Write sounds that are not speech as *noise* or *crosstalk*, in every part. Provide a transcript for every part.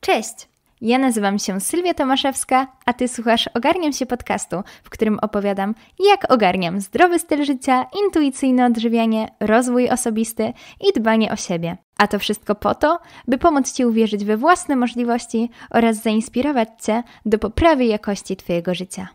Cześć! Ja nazywam się Sylwia Tomaszewska, a ty słuchasz Ogarniam się podcastu, w którym opowiadam, jak ogarniam zdrowy styl życia, intuicyjne odżywianie, rozwój osobisty i dbanie o siebie. A to wszystko po to, by pomóc ci uwierzyć we własne możliwości oraz zainspirować cię do poprawy jakości twojego życia.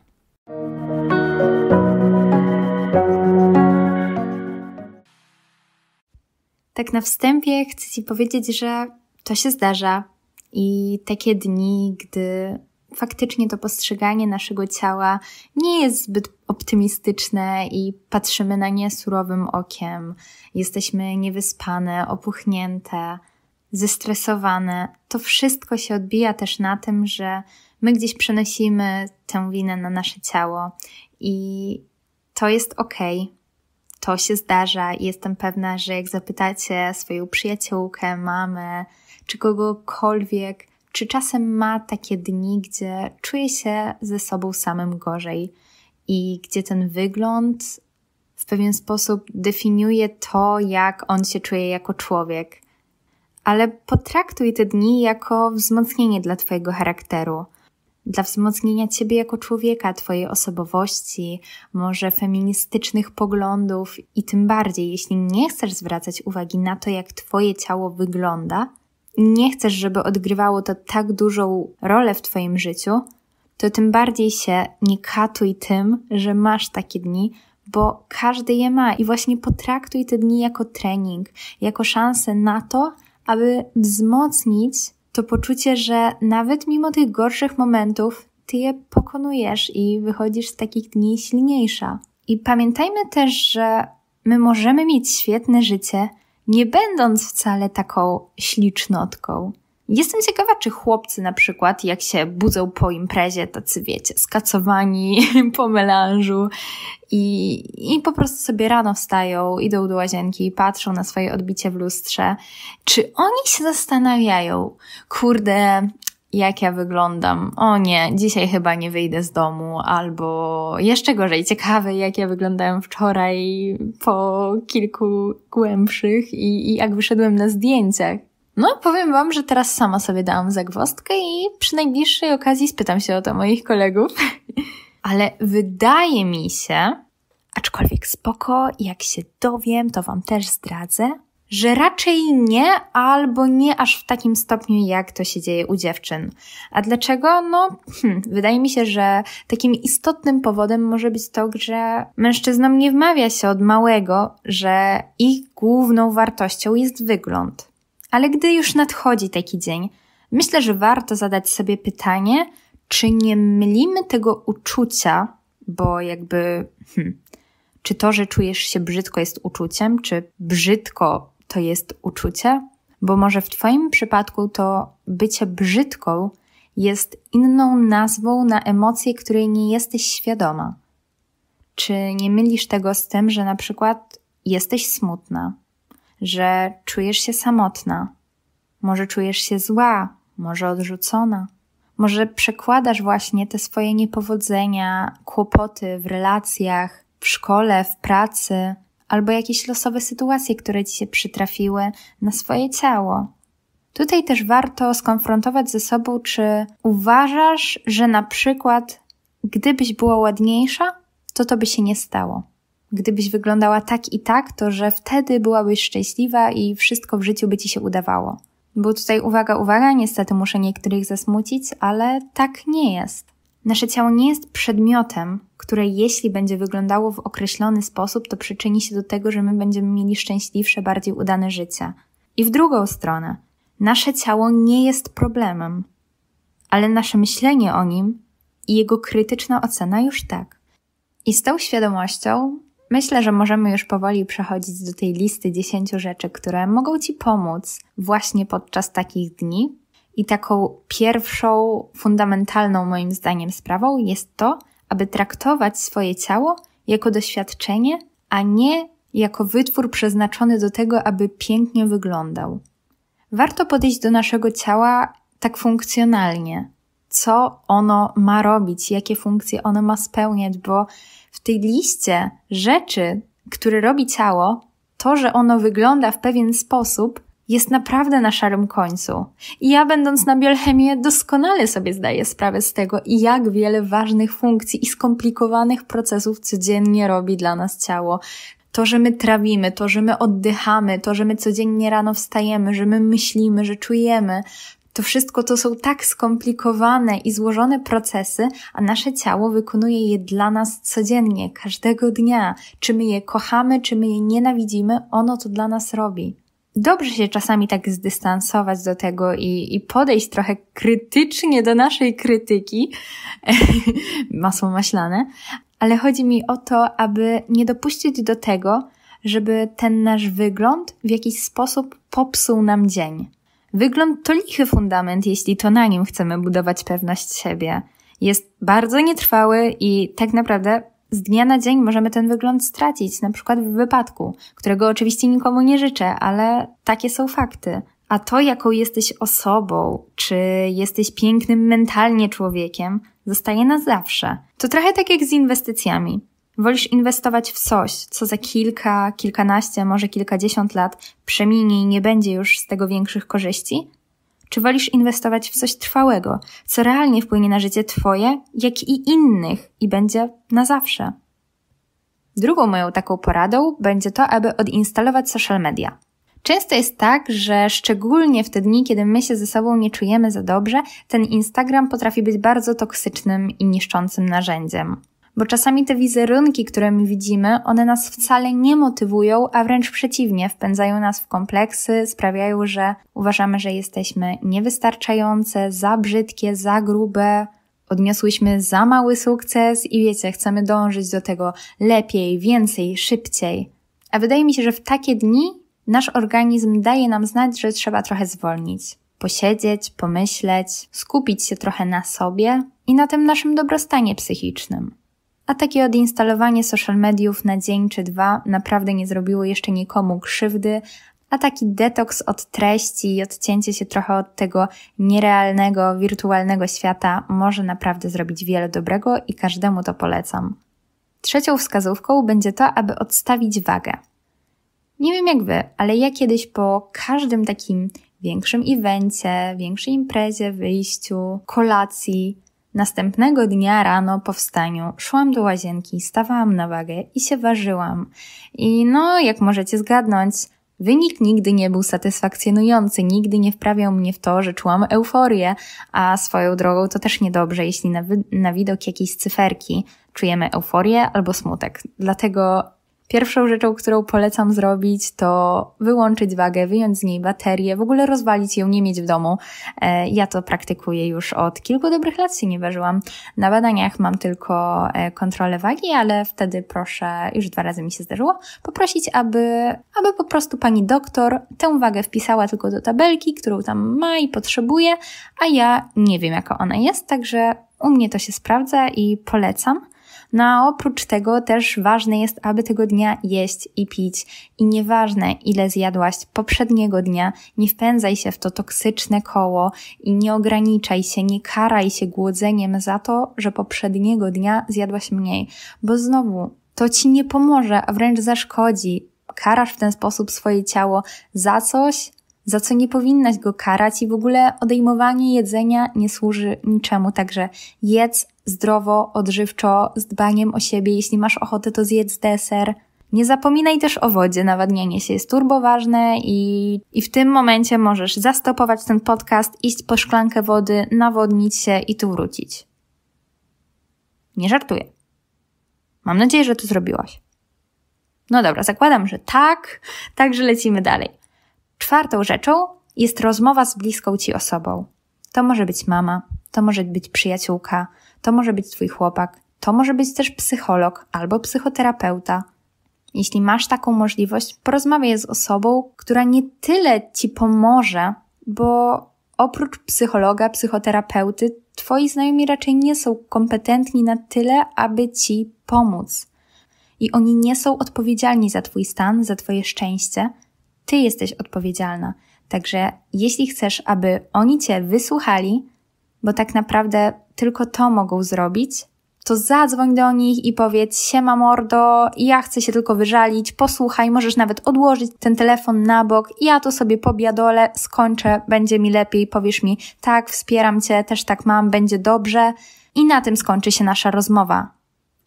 Tak na wstępie chcę ci powiedzieć, że to się zdarza i takie dni, gdy faktycznie to postrzeganie naszego ciała nie jest zbyt optymistyczne i patrzymy na nie surowym okiem, jesteśmy niewyspane, opuchnięte, zestresowane, to wszystko się odbija też na tym, że my gdzieś przenosimy tę winę na nasze ciało i to jest ok. To się zdarza i jestem pewna, że jak zapytacie swoją przyjaciółkę, mamę, czy kogokolwiek, czy czasem ma takie dni, gdzie czuje się ze sobą samym gorzej i gdzie ten wygląd w pewien sposób definiuje to, jak on się czuje jako człowiek. Ale potraktuj te dni jako wzmocnienie dla Twojego charakteru, dla wzmocnienia Ciebie jako człowieka, Twojej osobowości, może feministycznych poglądów i tym bardziej, jeśli nie chcesz zwracać uwagi na to, jak Twoje ciało wygląda, nie chcesz, żeby odgrywało to tak dużą rolę w Twoim życiu, to tym bardziej się nie katuj tym, że masz takie dni, bo każdy je ma i właśnie potraktuj te dni jako trening, jako szansę na to, aby wzmocnić to poczucie, że nawet mimo tych gorszych momentów, ty je pokonujesz i wychodzisz z takich dni silniejsza. I pamiętajmy też, że my możemy mieć świetne życie, nie będąc wcale taką ślicznotką. Jestem ciekawa, czy chłopcy na przykład, jak się budzą po imprezie, tacy wiecie, skacowani *laughs* po melanżu i, i po prostu sobie rano wstają, idą do łazienki i patrzą na swoje odbicie w lustrze. Czy oni się zastanawiają, kurde, jak ja wyglądam. O nie, dzisiaj chyba nie wyjdę z domu, albo jeszcze gorzej, ciekawe, jak ja wyglądałem wczoraj po kilku głębszych i, i jak wyszedłem na zdjęciach. No, powiem Wam, że teraz sama sobie dałam zagwostkę i przy najbliższej okazji spytam się o to moich kolegów. *laughs* Ale wydaje mi się, aczkolwiek spoko, jak się dowiem, to Wam też zdradzę, że raczej nie, albo nie aż w takim stopniu, jak to się dzieje u dziewczyn. A dlaczego? No, hmm, wydaje mi się, że takim istotnym powodem może być to, że mężczyznom nie wmawia się od małego, że ich główną wartością jest wygląd. Ale gdy już nadchodzi taki dzień, myślę, że warto zadać sobie pytanie, czy nie mylimy tego uczucia, bo jakby, hmm, czy to, że czujesz się brzydko jest uczuciem, czy brzydko to jest uczucie, bo może w Twoim przypadku to bycie brzydką jest inną nazwą na emocje, której nie jesteś świadoma. Czy nie mylisz tego z tym, że na przykład jesteś smutna, że czujesz się samotna, może czujesz się zła, może odrzucona, może przekładasz właśnie te swoje niepowodzenia, kłopoty w relacjach, w szkole, w pracy albo jakieś losowe sytuacje, które ci się przytrafiły, na swoje ciało. Tutaj też warto skonfrontować ze sobą, czy uważasz, że na przykład gdybyś była ładniejsza, to to by się nie stało. Gdybyś wyglądała tak i tak, to że wtedy byłabyś szczęśliwa i wszystko w życiu by ci się udawało. Bo tutaj uwaga, uwaga, niestety muszę niektórych zasmucić, ale tak nie jest. Nasze ciało nie jest przedmiotem, które jeśli będzie wyglądało w określony sposób, to przyczyni się do tego, że my będziemy mieli szczęśliwsze, bardziej udane życie. I w drugą stronę, nasze ciało nie jest problemem, ale nasze myślenie o nim i jego krytyczna ocena już tak. I z tą świadomością myślę, że możemy już powoli przechodzić do tej listy 10 rzeczy, które mogą Ci pomóc właśnie podczas takich dni, i taką pierwszą, fundamentalną moim zdaniem sprawą jest to, aby traktować swoje ciało jako doświadczenie, a nie jako wytwór przeznaczony do tego, aby pięknie wyglądał. Warto podejść do naszego ciała tak funkcjonalnie, co ono ma robić, jakie funkcje ono ma spełniać, bo w tej liście rzeczy, które robi ciało, to, że ono wygląda w pewien sposób, jest naprawdę na szarym końcu. I ja będąc na biochemię doskonale sobie zdaję sprawę z tego i jak wiele ważnych funkcji i skomplikowanych procesów codziennie robi dla nas ciało. To, że my trawimy, to, że my oddychamy, to, że my codziennie rano wstajemy, że my myślimy, że czujemy, to wszystko to są tak skomplikowane i złożone procesy, a nasze ciało wykonuje je dla nas codziennie, każdego dnia. Czy my je kochamy, czy my je nienawidzimy, ono to dla nas robi dobrze się czasami tak zdystansować do tego i, i podejść trochę krytycznie do naszej krytyki, *laughs* masło maślane, ale chodzi mi o to, aby nie dopuścić do tego, żeby ten nasz wygląd w jakiś sposób popsuł nam dzień. Wygląd to lichy fundament, jeśli to na nim chcemy budować pewność siebie. Jest bardzo nietrwały i tak naprawdę z dnia na dzień możemy ten wygląd stracić, na przykład w wypadku, którego oczywiście nikomu nie życzę, ale takie są fakty. A to, jaką jesteś osobą, czy jesteś pięknym mentalnie człowiekiem, zostaje na zawsze. To trochę tak jak z inwestycjami. Wolisz inwestować w coś, co za kilka, kilkanaście, może kilkadziesiąt lat przeminie i nie będzie już z tego większych korzyści, czy wolisz inwestować w coś trwałego, co realnie wpłynie na życie Twoje, jak i innych i będzie na zawsze? Drugą moją taką poradą będzie to, aby odinstalować social media. Często jest tak, że szczególnie w te dni, kiedy my się ze sobą nie czujemy za dobrze, ten Instagram potrafi być bardzo toksycznym i niszczącym narzędziem. Bo czasami te wizerunki, które my widzimy, one nas wcale nie motywują, a wręcz przeciwnie, wpędzają nas w kompleksy, sprawiają, że uważamy, że jesteśmy niewystarczające, za brzydkie, za grube, odniosłyśmy za mały sukces i wiecie, chcemy dążyć do tego lepiej, więcej, szybciej. A wydaje mi się, że w takie dni nasz organizm daje nam znać, że trzeba trochę zwolnić, posiedzieć, pomyśleć, skupić się trochę na sobie i na tym naszym dobrostanie psychicznym a takie odinstalowanie social mediów na dzień czy dwa naprawdę nie zrobiło jeszcze nikomu krzywdy, a taki detoks od treści i odcięcie się trochę od tego nierealnego, wirtualnego świata może naprawdę zrobić wiele dobrego i każdemu to polecam. Trzecią wskazówką będzie to, aby odstawić wagę. Nie wiem jak wy, ale ja kiedyś po każdym takim większym evencie, większej imprezie, wyjściu, kolacji Następnego dnia rano po wstaniu szłam do łazienki, stawałam na wagę i się ważyłam. I no, jak możecie zgadnąć, Wynik nigdy nie był satysfakcjonujący, nigdy nie wprawiał mnie w to, że czułam euforię, a swoją drogą to też niedobrze, jeśli na, na widok jakiejś cyferki czujemy euforię albo smutek. Dlatego Pierwszą rzeczą, którą polecam zrobić, to wyłączyć wagę, wyjąć z niej baterię, w ogóle rozwalić ją, nie mieć w domu. E, ja to praktykuję już od kilku dobrych lat się nie ważyłam. Na badaniach mam tylko e, kontrolę wagi, ale wtedy proszę, już dwa razy mi się zdarzyło, poprosić, aby, aby po prostu pani doktor tę wagę wpisała tylko do tabelki, którą tam ma i potrzebuje, a ja nie wiem, jaka ona jest, także u mnie to się sprawdza i polecam. No a oprócz tego też ważne jest, aby tego dnia jeść i pić. I nieważne ile zjadłaś poprzedniego dnia, nie wpędzaj się w to toksyczne koło i nie ograniczaj się, nie karaj się głodzeniem za to, że poprzedniego dnia zjadłaś mniej. Bo znowu, to ci nie pomoże, a wręcz zaszkodzi. Karasz w ten sposób swoje ciało za coś, za co nie powinnaś go karać i w ogóle odejmowanie jedzenia nie służy niczemu. Także jedz, zdrowo, odżywczo, z dbaniem o siebie. Jeśli masz ochotę, to zjedz deser. Nie zapominaj też o wodzie. Nawadnianie się jest turbo ważne i, i w tym momencie możesz zastopować ten podcast, iść po szklankę wody, nawodnić się i tu wrócić. Nie żartuję. Mam nadzieję, że to zrobiłaś. No dobra, zakładam, że tak, także lecimy dalej. Czwartą rzeczą jest rozmowa z bliską ci osobą. To może być mama, to może być przyjaciółka, to może być Twój chłopak, to może być też psycholog albo psychoterapeuta. Jeśli masz taką możliwość, porozmawiaj z osobą, która nie tyle Ci pomoże, bo oprócz psychologa, psychoterapeuty, Twoi znajomi raczej nie są kompetentni na tyle, aby Ci pomóc. I oni nie są odpowiedzialni za Twój stan, za Twoje szczęście. Ty jesteś odpowiedzialna. Także jeśli chcesz, aby oni Cię wysłuchali, bo tak naprawdę tylko to mogą zrobić, to zadzwoń do nich i powiedz siema mordo, ja chcę się tylko wyżalić, posłuchaj, możesz nawet odłożyć ten telefon na bok, ja to sobie pobiadolę, skończę, będzie mi lepiej, powiesz mi tak, wspieram cię, też tak mam, będzie dobrze i na tym skończy się nasza rozmowa.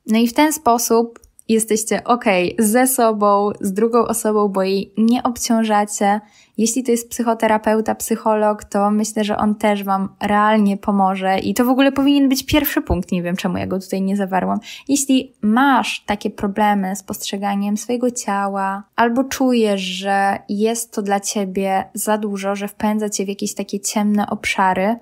No i w ten sposób jesteście ok ze sobą, z drugą osobą, bo jej nie obciążacie. Jeśli to jest psychoterapeuta, psycholog, to myślę, że on też Wam realnie pomoże i to w ogóle powinien być pierwszy punkt. Nie wiem, czemu ja go tutaj nie zawarłam. Jeśli masz takie problemy z postrzeganiem swojego ciała, albo czujesz, że jest to dla Ciebie za dużo, że wpędza Cię w jakieś takie ciemne obszary,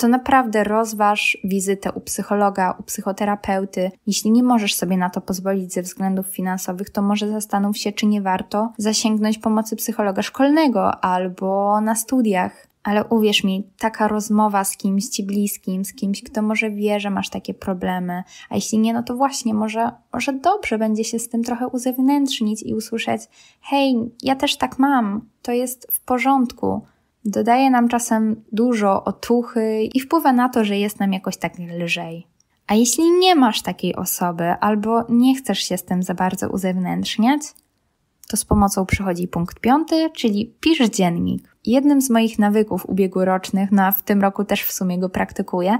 to naprawdę rozważ wizytę u psychologa, u psychoterapeuty. Jeśli nie możesz sobie na to pozwolić ze względów finansowych, to może zastanów się, czy nie warto zasięgnąć pomocy psychologa szkolnego albo na studiach. Ale uwierz mi, taka rozmowa z kimś ci bliskim, z kimś, kto może wie, że masz takie problemy, a jeśli nie, no to właśnie może, może dobrze będzie się z tym trochę uzewnętrznić i usłyszeć: Hej, ja też tak mam, to jest w porządku. Dodaje nam czasem dużo otuchy i wpływa na to, że jest nam jakoś tak lżej. A jeśli nie masz takiej osoby albo nie chcesz się z tym za bardzo uzewnętrzniać, to z pomocą przychodzi punkt piąty, czyli pisz dziennik. Jednym z moich nawyków ubiegłorocznych, no a w tym roku też w sumie go praktykuję,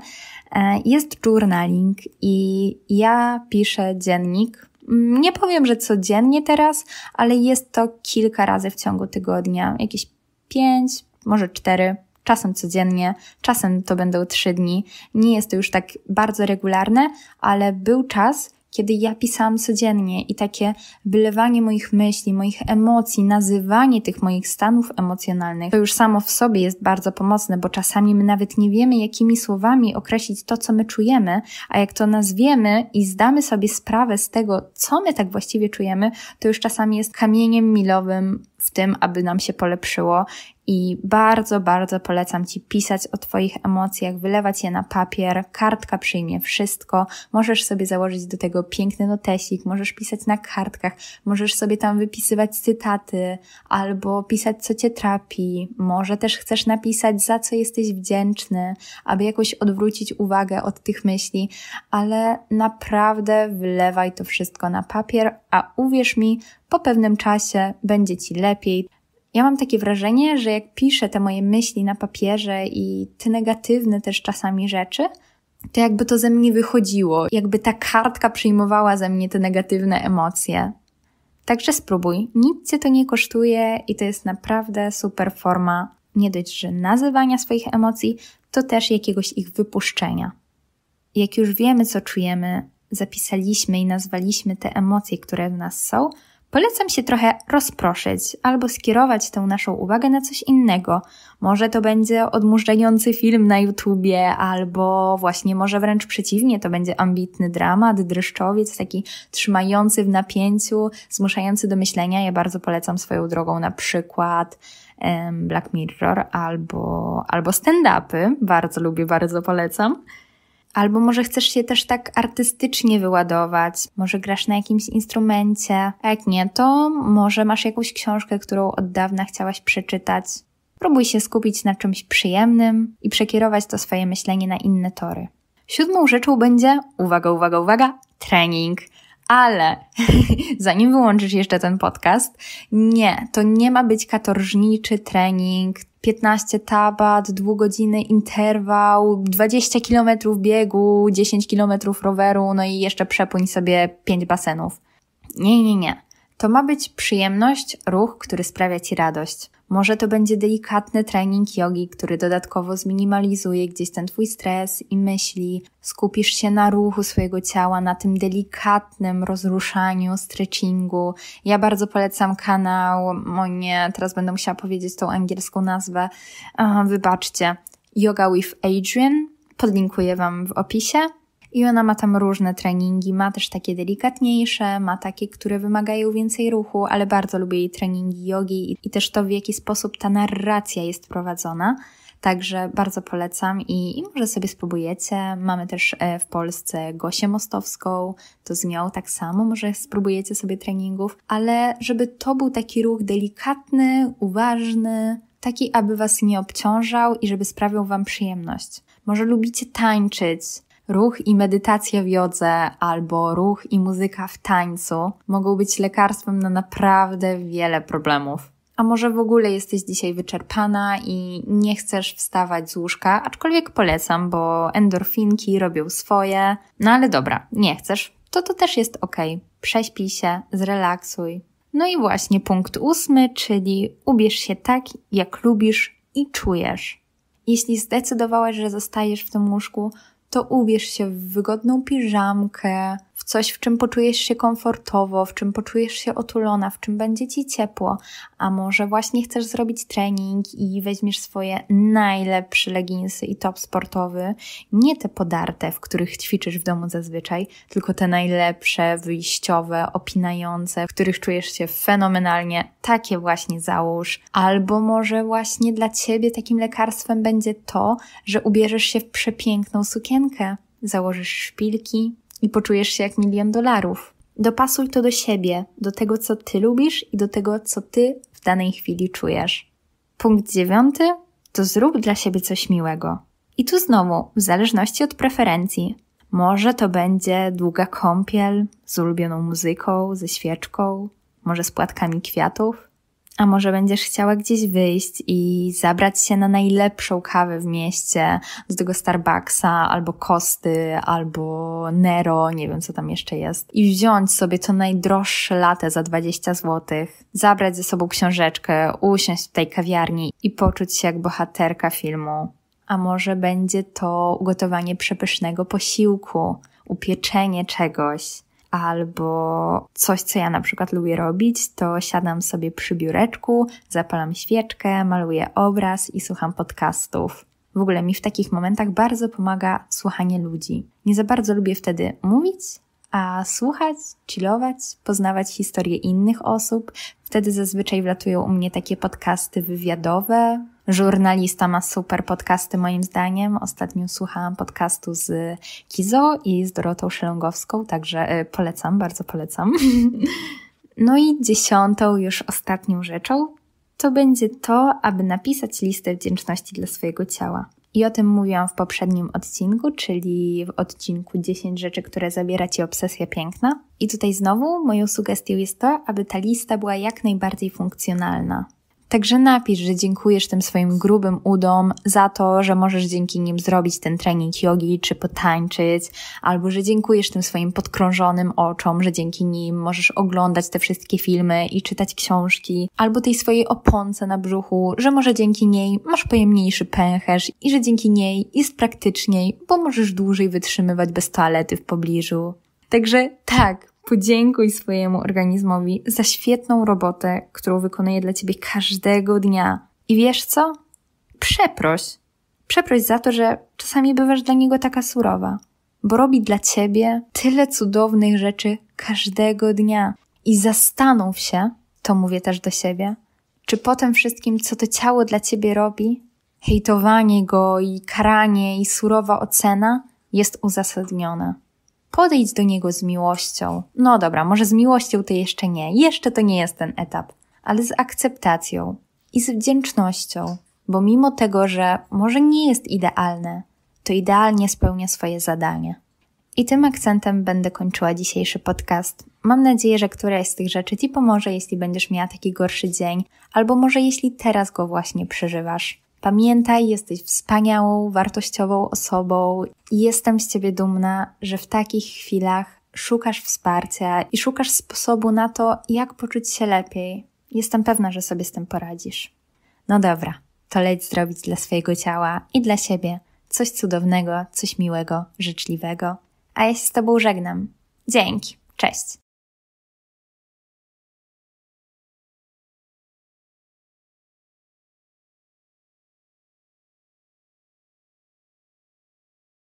e, jest journaling i ja piszę dziennik. Mm, nie powiem, że codziennie teraz, ale jest to kilka razy w ciągu tygodnia, jakieś pięć, może cztery, czasem codziennie, czasem to będą trzy dni. Nie jest to już tak bardzo regularne, ale był czas, kiedy ja pisałam codziennie i takie wylewanie moich myśli, moich emocji, nazywanie tych moich stanów emocjonalnych, to już samo w sobie jest bardzo pomocne, bo czasami my nawet nie wiemy, jakimi słowami określić to, co my czujemy, a jak to nazwiemy i zdamy sobie sprawę z tego, co my tak właściwie czujemy, to już czasami jest kamieniem milowym w tym, aby nam się polepszyło i bardzo, bardzo polecam Ci pisać o Twoich emocjach, wylewać je na papier. Kartka przyjmie wszystko. Możesz sobie założyć do tego piękny notesik, możesz pisać na kartkach, możesz sobie tam wypisywać cytaty albo pisać, co Cię trapi. Może też chcesz napisać, za co jesteś wdzięczny, aby jakoś odwrócić uwagę od tych myśli, ale naprawdę wylewaj to wszystko na papier, a uwierz mi, po pewnym czasie będzie Ci lepiej. Ja mam takie wrażenie, że jak piszę te moje myśli na papierze i te negatywne też czasami rzeczy, to jakby to ze mnie wychodziło, jakby ta kartka przyjmowała ze mnie te negatywne emocje. Także spróbuj, nic cię to nie kosztuje i to jest naprawdę super forma nie dość, że nazywania swoich emocji, to też jakiegoś ich wypuszczenia. Jak już wiemy, co czujemy, zapisaliśmy i nazwaliśmy te emocje, które w nas są, Polecam się trochę rozproszyć albo skierować tę naszą uwagę na coś innego. Może to będzie odmurzający film na YouTubie, albo właśnie może wręcz przeciwnie, to będzie ambitny dramat, dreszczowiec, taki trzymający w napięciu, zmuszający do myślenia. Ja bardzo polecam swoją drogą na przykład Black Mirror albo, albo stand-upy. Bardzo lubię, bardzo polecam. Albo może chcesz się też tak artystycznie wyładować, może grasz na jakimś instrumencie, a jak nie, to może masz jakąś książkę, którą od dawna chciałaś przeczytać. Próbuj się skupić na czymś przyjemnym i przekierować to swoje myślenie na inne tory. Siódmą rzeczą będzie, uwaga, uwaga, uwaga, trening. Ale *laughs* zanim wyłączysz jeszcze ten podcast, nie, to nie ma być katorżniczy trening, 15 tabat, godziny interwał, 20 kilometrów biegu, 10 kilometrów roweru, no i jeszcze przepłyń sobie 5 basenów. Nie, nie, nie. To ma być przyjemność, ruch, który sprawia ci radość. Może to będzie delikatny trening jogi, który dodatkowo zminimalizuje gdzieś ten twój stres i myśli. Skupisz się na ruchu swojego ciała, na tym delikatnym rozruszaniu, stretchingu. Ja bardzo polecam kanał, moje. nie, teraz będę musiała powiedzieć tą angielską nazwę. Aha, wybaczcie. Yoga with Adrian. Podlinkuję wam w opisie. I ona ma tam różne treningi, ma też takie delikatniejsze, ma takie, które wymagają więcej ruchu, ale bardzo lubię jej treningi jogi i też to, w jaki sposób ta narracja jest prowadzona. Także bardzo polecam i, i, może sobie spróbujecie. Mamy też e, w Polsce Gosię Mostowską, to z nią tak samo, może spróbujecie sobie treningów, ale żeby to był taki ruch delikatny, uważny, taki, aby was nie obciążał i żeby sprawiał wam przyjemność. Może lubicie tańczyć, Ruch i medytacja w jodze albo ruch i muzyka w tańcu mogą być lekarstwem na naprawdę wiele problemów. A może w ogóle jesteś dzisiaj wyczerpana i nie chcesz wstawać z łóżka, aczkolwiek polecam, bo endorfinki robią swoje. No ale dobra, nie chcesz, to to też jest ok. Prześpij się, zrelaksuj. No i właśnie punkt ósmy, czyli ubierz się tak, jak lubisz i czujesz. Jeśli zdecydowałaś, że zostajesz w tym łóżku, to ubierz się w wygodną piżamkę, coś, w czym poczujesz się komfortowo, w czym poczujesz się otulona, w czym będzie ci ciepło, a może właśnie chcesz zrobić trening i weźmiesz swoje najlepsze leginsy i top sportowy, nie te podarte, w których ćwiczysz w domu zazwyczaj, tylko te najlepsze, wyjściowe, opinające, w których czujesz się fenomenalnie, takie właśnie załóż, albo może właśnie dla ciebie takim lekarstwem będzie to, że ubierzesz się w przepiękną sukienkę. Założysz szpilki, i poczujesz się jak milion dolarów. Dopasuj to do siebie, do tego, co ty lubisz i do tego, co ty w danej chwili czujesz. Punkt dziewiąty to zrób dla siebie coś miłego. I tu znowu, w zależności od preferencji. Może to będzie długa kąpiel z ulubioną muzyką, ze świeczką, może z płatkami kwiatów, a może będziesz chciała gdzieś wyjść i zabrać się na najlepszą kawę w mieście, z tego Starbucksa, albo Kosty, albo Nero, nie wiem co tam jeszcze jest, i wziąć sobie to najdroższe latę za 20 zł, zabrać ze sobą książeczkę, usiąść w tej kawiarni i poczuć się jak bohaterka filmu. A może będzie to ugotowanie przepysznego posiłku, upieczenie czegoś, albo coś, co ja na przykład lubię robić, to siadam sobie przy biureczku, zapalam świeczkę, maluję obraz i słucham podcastów. W ogóle mi w takich momentach bardzo pomaga słuchanie ludzi. Nie za bardzo lubię wtedy mówić, a słuchać, chillować, poznawać historie innych osób. Wtedy zazwyczaj wlatują u mnie takie podcasty wywiadowe, Żurnalista ma super podcasty moim zdaniem. Ostatnio słuchałam podcastu z Kizo i z Dorotą Szelągowską, także e, polecam, bardzo polecam. *laughs* No i dziesiątą, już ostatnią rzeczą, to będzie to, aby napisać listę wdzięczności dla swojego ciała. I o tym mówiłam w poprzednim odcinku, czyli w odcinku 10 rzeczy, które zabiera Ci obsesja piękna. I tutaj znowu moją sugestią jest to, aby ta lista była jak najbardziej funkcjonalna. Także napisz, że dziękujesz tym swoim grubym udom za to, że możesz dzięki nim zrobić ten trening jogi czy potańczyć, albo że dziękujesz tym swoim podkrążonym oczom, że dzięki nim możesz oglądać te wszystkie filmy i czytać książki, albo tej swojej oponce na brzuchu, że może dzięki niej masz pojemniejszy pęcherz i że dzięki niej jest praktyczniej, bo możesz dłużej wytrzymywać bez toalety w pobliżu. Także tak, Podziękuj swojemu organizmowi za świetną robotę, którą wykonuje dla ciebie każdego dnia. I wiesz co? Przeproś. Przeproś za to, że czasami bywasz dla niego taka surowa, bo robi dla ciebie tyle cudownych rzeczy każdego dnia. I zastanów się, to mówię też do siebie, czy po tym wszystkim, co to ciało dla ciebie robi, hejtowanie go i karanie i surowa ocena jest uzasadnione. Podejdź do niego z miłością. No dobra, może z miłością to jeszcze nie, jeszcze to nie jest ten etap, ale z akceptacją i z wdzięcznością, bo mimo tego, że może nie jest idealne, to idealnie spełnia swoje zadanie. I tym akcentem będę kończyła dzisiejszy podcast. Mam nadzieję, że któraś z tych rzeczy Ci pomoże, jeśli będziesz miała taki gorszy dzień, albo może jeśli teraz go właśnie przeżywasz. Pamiętaj, jesteś wspaniałą, wartościową osobą i jestem z ciebie dumna, że w takich chwilach szukasz wsparcia i szukasz sposobu na to, jak poczuć się lepiej. Jestem pewna, że sobie z tym poradzisz. No dobra, to leć zrobić dla swojego ciała i dla siebie coś cudownego, coś miłego, życzliwego. A ja się z Tobą żegnam. Dzięki, cześć.